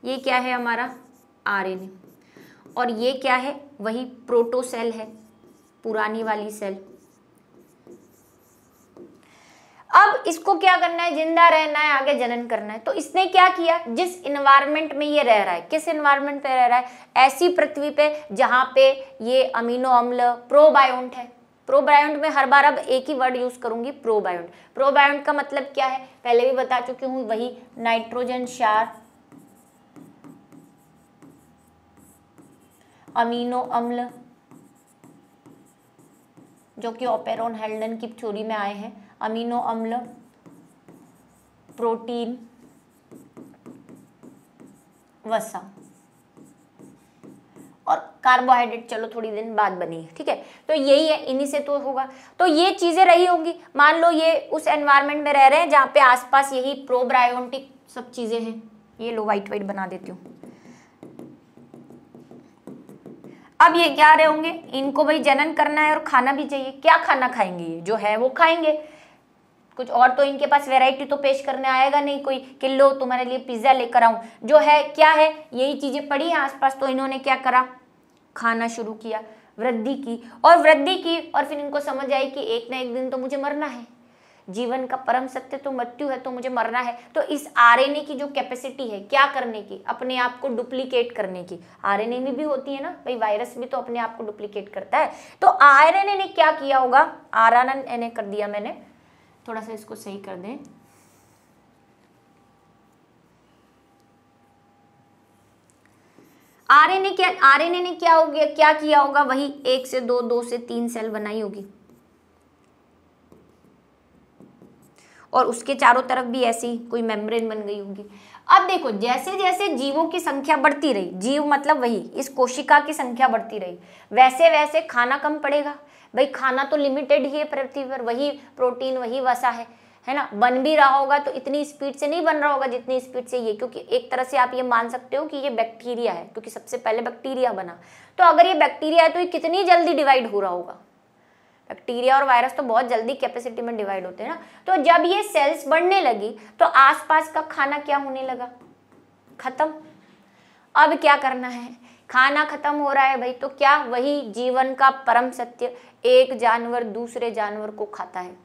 ये क्या है हमारा आरएनए और ये क्या है वही प्रोटोसेल है पुरानी वाली सेल अब इसको क्या करना है जिंदा रहना है आगे जनन करना है तो इसने क्या किया जिस इन्वायरमेंट में ये रह रहा है किस इन्वायरमेंट पे रह रहा है ऐसी पृथ्वी पे जहाँ पे ये अमीनो अम्ल प्रोबायोन्ट है प्रोबायोन्ट में हर बार अब एक ही वर्ड यूज करूंगी प्रोबायोन्ट प्रोबायोन्ट का मतलब क्या है पहले भी बता चुकी हूँ वही नाइट्रोजन शार अमीनो अम्ल जो कि ओपेरोन हेल्डन की थ्योरी में आए हैं अमीनो अम्ल प्रोटीन वसा और कार्बोहाइड्रेट चलो थोड़ी दिन बाद बनी ठीक है तो यही है इन्हीं से तो होगा तो ये चीज़ें रही होंगी मान लो ये उस एनवायरमेंट में रह रहे हैं जहां पे आसपास यही प्रोब्रायोटिक सब चीज़ें हैं ये लो वाइट वाइट बना देती हूँ अब ये क्या रहे होंगे इनको भाई जनन करना है और खाना भी चाहिए क्या खाना खाएंगे ये जो है वो खाएंगे कुछ और तो इनके पास वैरायटी तो पेश करने आएगा नहीं कोई कि लो तुम्हारे लिए पिज्ज़ा लेकर आऊँ जो है क्या है यही चीज़ें पड़ी हैं आसपास तो इन्होंने क्या करा खाना शुरू किया वृद्धि की और वृद्धि की और फिर इनको समझ आई कि एक ना एक दिन तो मुझे मरना है जीवन का परम सत्य तो मृत्यु है तो मुझे मरना है तो इस आर की जो कैपेसिटी है क्या करने की अपने आप को डुप्लीकेट करने की आरएनए में भी होती है ना भाई वायरस भी तो अपने आप को डुप्लीकेट करता है तो आर ने क्या किया होगा आर ने कर दिया मैंने थोड़ा सा इसको सही कर दें आरएनए क्या आरएनए ने क्या हो गया क्या किया होगा वही एक से दो दो से तीन सेल बनाई होगी और उसके चारों तरफ भी ऐसी कोई मेम्ब्रेन बन गई होगी अब देखो जैसे जैसे जीवों की संख्या बढ़ती रही जीव मतलब वही इस कोशिका की संख्या बढ़ती रही वैसे वैसे खाना कम पड़ेगा भाई खाना तो लिमिटेड ही है पृथ्वी पर वही प्रोटीन वही वसा है है ना बन भी रहा होगा तो इतनी स्पीड से नहीं बन रहा होगा जितनी स्पीड से ये क्योंकि एक तरह से आप ये मान सकते हो कि ये बैक्टीरिया है क्योंकि सबसे पहले बैक्टीरिया बना तो अगर ये बैक्टीरिया है तो ये कितनी जल्दी डिवाइड हो रहा होगा बैक्टीरिया और वायरस तो बहुत जल्दी कैपेसिटी में डिवाइड होते हैं ना तो जब ये सेल्स बढ़ने लगी तो आसपास का खाना क्या होने लगा खत्म अब क्या करना है खाना खत्म हो रहा है भाई तो क्या वही जीवन का परम सत्य एक जानवर दूसरे जानवर को खाता है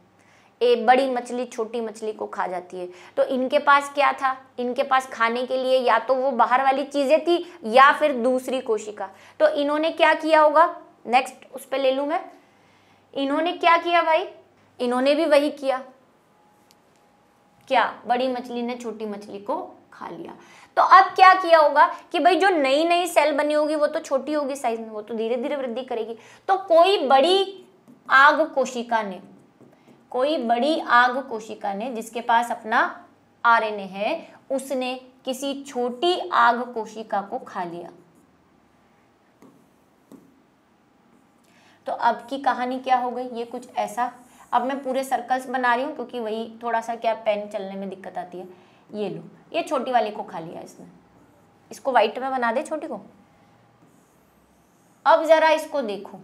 ए बड़ी मछली छोटी मछली को खा जाती है तो इनके पास क्या था इनके पास खाने के लिए या तो वो बाहर वाली चीज़ें थी या फिर दूसरी कोशिका तो इन्होंने क्या किया होगा नेक्स्ट उस पर ले लू मैं इन्होंने क्या किया भाई इन्होंने भी वही किया क्या बड़ी मछली ने छोटी मछली को खा लिया तो अब क्या किया होगा कि भाई जो नई नई सेल बनी होगी वो तो छोटी होगी साइज में वो तो धीरे धीरे वृद्धि करेगी तो कोई बड़ी आग कोशिका ने कोई बड़ी आग कोशिका ने जिसके पास अपना आरएनए है उसने किसी छोटी आग कोशिका को खा लिया तो अब की कहानी क्या हो गई ये कुछ ऐसा अब मैं पूरे सर्कल्स बना रही हूँ क्योंकि वही थोड़ा सा क्या पेन चलने में दिक्कत आती है ये लो ये छोटी वाली को खा लिया इसने इसको वाइट में बना दे छोटी को अब ज़रा इसको देखो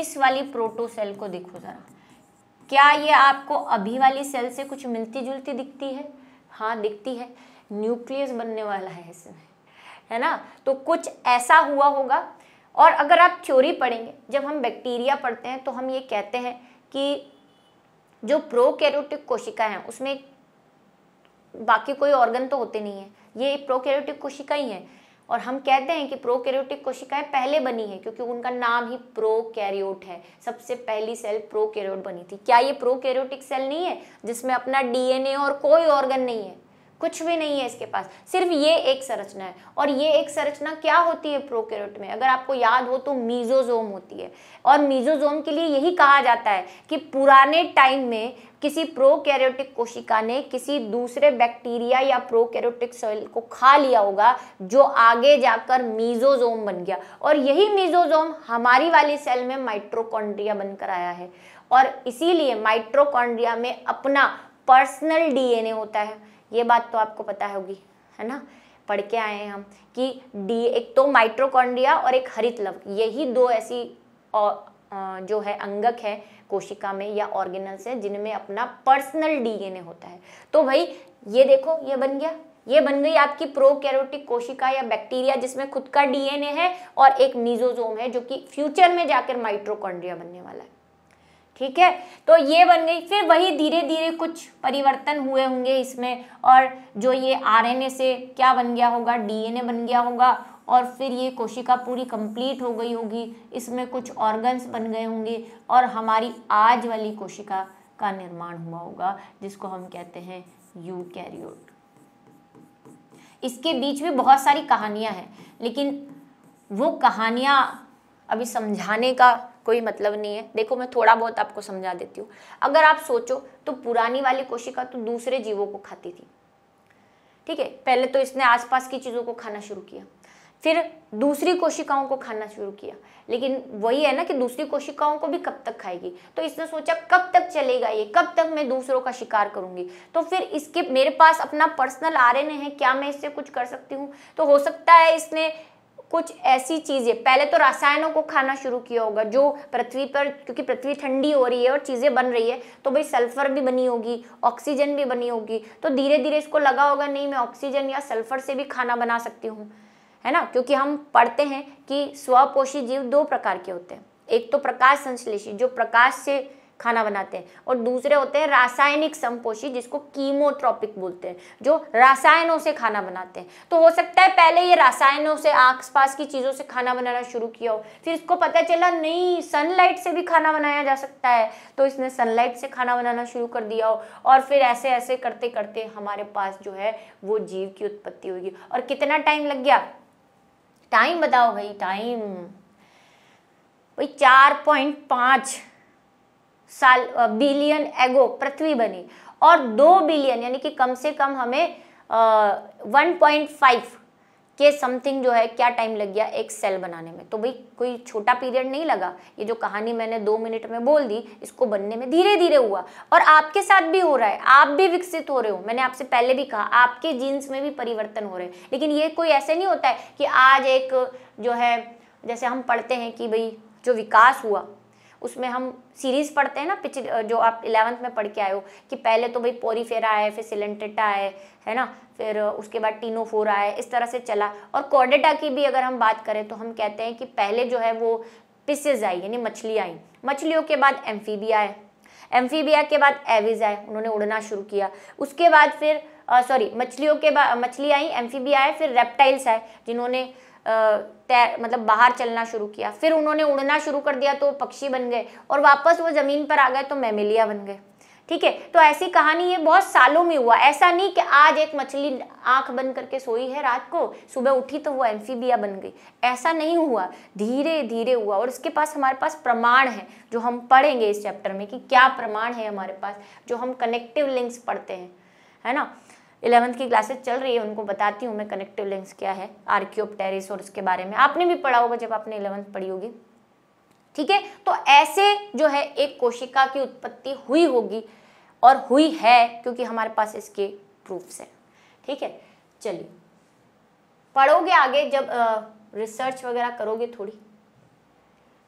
इस वाली प्रोटो सेल को देखो ज़रा क्या ये आपको अभी वाली सेल से कुछ मिलती जुलती दिखती है हाँ दिखती है न्यूक्लियस बनने वाला है इसमें है ना तो कुछ ऐसा हुआ होगा और अगर आप थ्योरी पढ़ेंगे जब हम बैक्टीरिया पढ़ते हैं तो हम ये कहते हैं कि जो प्रोकैरियोटिक कोशिका हैं उसमें बाकी कोई ऑर्गन तो होते नहीं है ये प्रोकैरियोटिक कोशिका ही है और हम कहते हैं कि प्रोकैरियोटिक कोशिकाएं पहले बनी है क्योंकि उनका नाम ही प्रोकैरियोट है सबसे पहली सेल प्रोकैरियोट बनी थी क्या ये प्रोकैरियोटिक सेल नहीं है जिसमें अपना डीएनए और कोई ऑर्गन नहीं है कुछ भी नहीं है इसके पास सिर्फ ये एक संरचना है और ये एक संरचना क्या होती है प्रोकैरियोट में अगर आपको याद हो तो मीजोजोम होती है और मीजोजोम के लिए यही कहा जाता है कि पुराने टाइम में किसी प्रोकैरियोटिक कोशिका ने किसी दूसरे बैक्टीरिया या प्रोकैरियोटिक सेल को खा लिया होगा जो आगे जाकर मीजोजोम बन गया और यही मीजोजोम हमारी वाली सेल में माइट्रोकॉन्ड्रिया बनकर आया है और इसीलिए माइट्रोकॉन्ड्रिया में अपना पर्सनल डीएनए होता है ये बात तो आपको पता होगी है ना पढ़ के आए हैं हम कि डी एक तो माइट्रोकॉन्ड्रिया और एक हरित लव यही दो ऐसी और, जो है अंगक है कोशिका में या ऑर्गेनल्स है जिनमें अपना पर्सनल डीएनए होता है तो भाई ये देखो ये बन गया ये बन गई आपकी प्रोकैरियोटिक कोशिका या बैक्टीरिया जिसमें खुद का डीएनए है और एक मीजोजोम है जो कि फ्यूचर में जाकर माइट्रोकॉन्ड्रिया बनने वाला है ठीक है तो ये बन गई फिर वही धीरे धीरे कुछ परिवर्तन हुए होंगे इसमें और जो ये आरएनए से क्या बन गया होगा डीएनए बन गया होगा और फिर ये कोशिका पूरी कंप्लीट हो गई होगी इसमें कुछ ऑर्गन्स बन गए होंगे और हमारी आज वाली कोशिका का निर्माण हुआ होगा जिसको हम कहते हैं यूकैरियोट इसके बीच में बहुत सारी कहानियां हैं लेकिन वो कहानियां अभी समझाने का कोई मतलब नहीं है देखो मैं थोड़ा बहुत आपको समझा देती हूँ अगर आप सोचो तो पुरानी वाली कोशिका तो दूसरे जीवों को खाती थी ठीक है पहले तो इसने आसपास की चीज़ों को खाना शुरू किया फिर दूसरी कोशिकाओं को खाना शुरू किया लेकिन वही है ना कि दूसरी कोशिकाओं को भी कब तक खाएगी तो इसने सोचा कब तक चलेगा ये कब तक मैं दूसरों का शिकार करूंगी तो फिर इसके मेरे पास अपना पर्सनल आर है क्या मैं इससे कुछ कर सकती हूँ तो हो सकता है इसने कुछ ऐसी चीज़ें पहले तो रसायनों को खाना शुरू किया होगा जो पृथ्वी पर क्योंकि पृथ्वी ठंडी हो रही है और चीज़ें बन रही है तो भाई सल्फर भी बनी होगी ऑक्सीजन भी बनी होगी तो धीरे धीरे इसको लगा होगा नहीं मैं ऑक्सीजन या सल्फर से भी खाना बना सकती हूँ है ना क्योंकि हम पढ़ते हैं कि स्वपोषी जीव दो प्रकार के होते हैं एक तो प्रकाश संश्लेषी जो प्रकाश से खाना बनाते हैं और दूसरे होते हैं रासायनिक संपोषी जिसको कीमोट्रॉपिक बोलते हैं जो रासायनों से खाना बनाते हैं तो हो सकता है पहले ये रासायनों से आसपास की चीज़ों से खाना बनाना शुरू किया हो फिर इसको पता चला नहीं सनलाइट से भी खाना बनाया जा सकता है तो इसने सनलाइट से खाना बनाना शुरू कर दिया हो और फिर ऐसे ऐसे करते करते हमारे पास जो है वो जीव की उत्पत्ति होगी और कितना टाइम लग गया टाइम बताओ भाई टाइम भाई चार पॉइंट पांच साल बिलियन एगो पृथ्वी बनी और दो बिलियन यानी कि कम से कम हमें वन पॉइंट फाइव के समथिंग जो है क्या टाइम लग गया एक सेल बनाने में तो भाई कोई छोटा पीरियड नहीं लगा ये जो कहानी मैंने दो मिनट में बोल दी इसको बनने में धीरे धीरे हुआ और आपके साथ भी हो रहा है आप भी विकसित हो रहे हो मैंने आपसे पहले भी कहा आपके जीन्स में भी परिवर्तन हो रहे हैं लेकिन ये कोई ऐसे नहीं होता है कि आज एक जो है जैसे हम पढ़ते हैं कि भाई जो विकास हुआ उसमें हम सीरीज़ पढ़ते हैं ना पिछले जो आप इलेवंथ में पढ़ के आए हो कि पहले तो भाई पोरीफेरा आए फिर सिलेंटेटा आए है ना फिर उसके बाद फोर आए इस तरह से चला और कॉर्डेटा की भी अगर हम बात करें तो हम कहते हैं कि पहले जो है वो पिसेज आई यानी मछली आई मछलियों के बाद एम्फीबिया है एम्फीबिया के बाद एविज आए उन्होंने उड़ना शुरू किया उसके बाद फिर सॉरी मछलियों के बाद मछली आई एम्फीबिया आए फिर रेप्टाइल्स आए जिन्होंने तैर मतलब बाहर चलना शुरू किया फिर उन्होंने उड़ना शुरू कर दिया तो पक्षी बन गए और वापस वो ज़मीन पर आ गए तो मेमिलिया बन गए ठीक है तो ऐसी कहानी ये बहुत सालों में हुआ ऐसा नहीं कि आज एक मछली आंख बंद करके सोई है रात को सुबह उठी तो वो एम्फीबिया बन गई ऐसा नहीं हुआ धीरे धीरे हुआ और इसके पास हमारे पास प्रमाण है जो हम पढ़ेंगे इस चैप्टर में कि क्या प्रमाण है हमारे पास जो हम कनेक्टिव लिंक्स पढ़ते हैं है ना इलेवंथ की क्लासेस चल रही है उनको बताती हूँ मैं कनेक्टिव लिंक्स क्या है आर्क्योप टेरिस और उसके बारे में आपने भी पढ़ा होगा जब आपने इलेवंथ पढ़ी होगी ठीक है तो ऐसे जो है एक कोशिका की उत्पत्ति हुई होगी और हुई है क्योंकि हमारे पास इसके प्रूफ्स हैं ठीक है चलिए पढ़ोगे आगे जब आ, रिसर्च वगैरह करोगे थोड़ी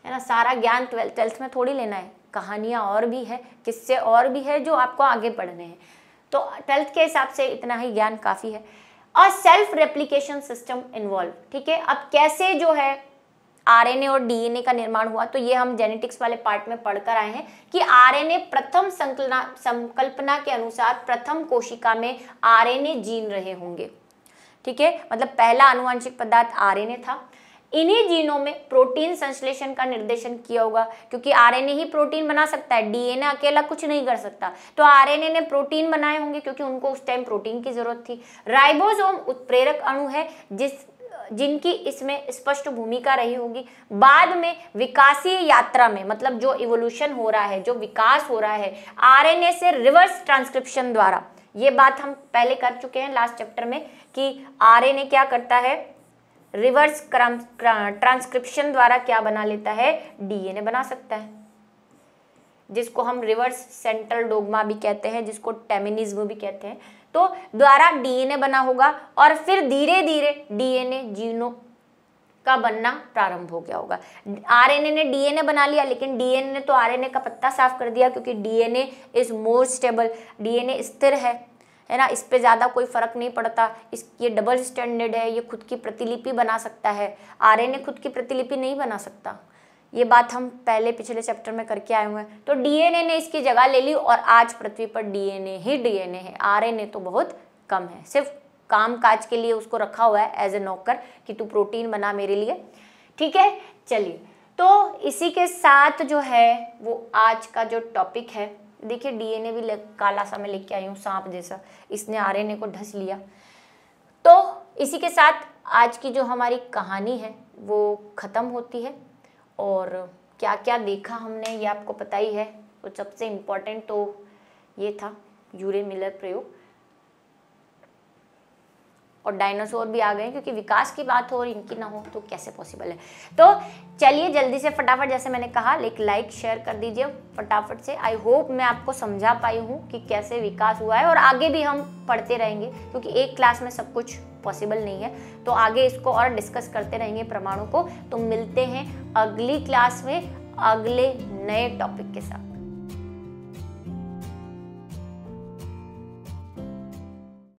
है ना सारा ज्ञान ट्वेल्थ ट्वेल्थ में थोड़ी लेना है कहानियाँ और भी है किस्से और भी है जो आपको आगे पढ़ने हैं तो ट्वेल्थ के हिसाब से इतना ही ज्ञान काफ़ी है और सेल्फ रेप्लीकेशन सिस्टम इन्वॉल्व ठीक है अब कैसे जो है आरएनए और डीएनए का निर्माण हुआ तो ये हम जेनेटिक्स वाले पार्ट में पढ़कर आए हैं कि आरएनए प्रथम संकल्पना संकल्पना के अनुसार प्रथम कोशिका में आरएनए जीन रहे होंगे ठीक है मतलब पहला आनुवंशिक पदार्थ आरएनए था इन्हीं जीनों में प्रोटीन संश्लेषण का निर्देशन किया होगा क्योंकि आरएनए ही प्रोटीन बना सकता है डीएनए अकेला कुछ नहीं कर सकता तो आरएनए ने प्रोटीन बनाए होंगे क्योंकि उनको उस टाइम प्रोटीन की जरूरत थी राइबोसोम उत्प्रेरक अणु है जिस जिनकी इसमें स्पष्ट भूमिका रही होगी बाद में विकासीय यात्रा में मतलब जो इवोल्यूशन हो रहा है जो विकास हो रहा है आरएनए से रिवर्स ट्रांसक्रिप्शन द्वारा ये बात हम पहले कर चुके हैं लास्ट चैप्टर में कि आरएनए क्या करता है रिवर्स ट्रांसक्रिप्शन द्वारा क्या बना लेता है डीएनए बना सकता है जिसको हम रिवर्स सेंट्रल डोगमा भी कहते हैं जिसको टेमिनिज्म भी कहते हैं तो द्वारा डीएनए बना होगा और फिर धीरे धीरे डीएनए जीनो का बनना प्रारंभ हो गया होगा आरएनए ने डीएनए बना लिया लेकिन डीएनए ने तो आरएनए का पत्ता साफ कर दिया क्योंकि DNA is more stable DNA स्थिर है है ना इस पर ज़्यादा कोई फ़र्क नहीं पड़ता इस ये डबल स्टैंडर्ड है ये खुद की प्रतिलिपि बना सकता है एन ए खुद की प्रतिलिपि नहीं बना सकता ये बात हम पहले पिछले चैप्टर में करके आए हुए हैं तो डीएनए ने इसकी जगह ले ली और आज पृथ्वी पर डीएनए ही डीएनए है आरएनए तो बहुत कम है सिर्फ काम काज के लिए उसको रखा हुआ है एज ए नौकर कि तू प्रोटीन बना मेरे लिए ठीक है चलिए तो इसी के साथ जो है वो आज का जो टॉपिक है देखिए डीएनए भी काला सा मैं लेके आई हूँ सांप जैसा इसने आरएनए को ढस लिया तो इसी के साथ आज की जो हमारी कहानी है वो ख़त्म होती है और क्या क्या देखा हमने ये आपको पता ही है तो सबसे इम्पोर्टेंट तो ये था यूरे मिलर प्रयोग और डायनासोर भी आ गए क्योंकि विकास की बात हो और इनकी ना हो तो कैसे पॉसिबल है तो चलिए जल्दी से फटाफट जैसे मैंने कहा एक लाइक शेयर कर दीजिए फटाफट से आई होप मैं आपको समझा पाई हूँ कि कैसे विकास हुआ है और आगे भी हम पढ़ते रहेंगे क्योंकि एक क्लास में सब कुछ पॉसिबल नहीं है तो आगे इसको और डिस्कस करते रहेंगे परमाणु को तो मिलते हैं अगली क्लास में अगले नए टॉपिक के साथ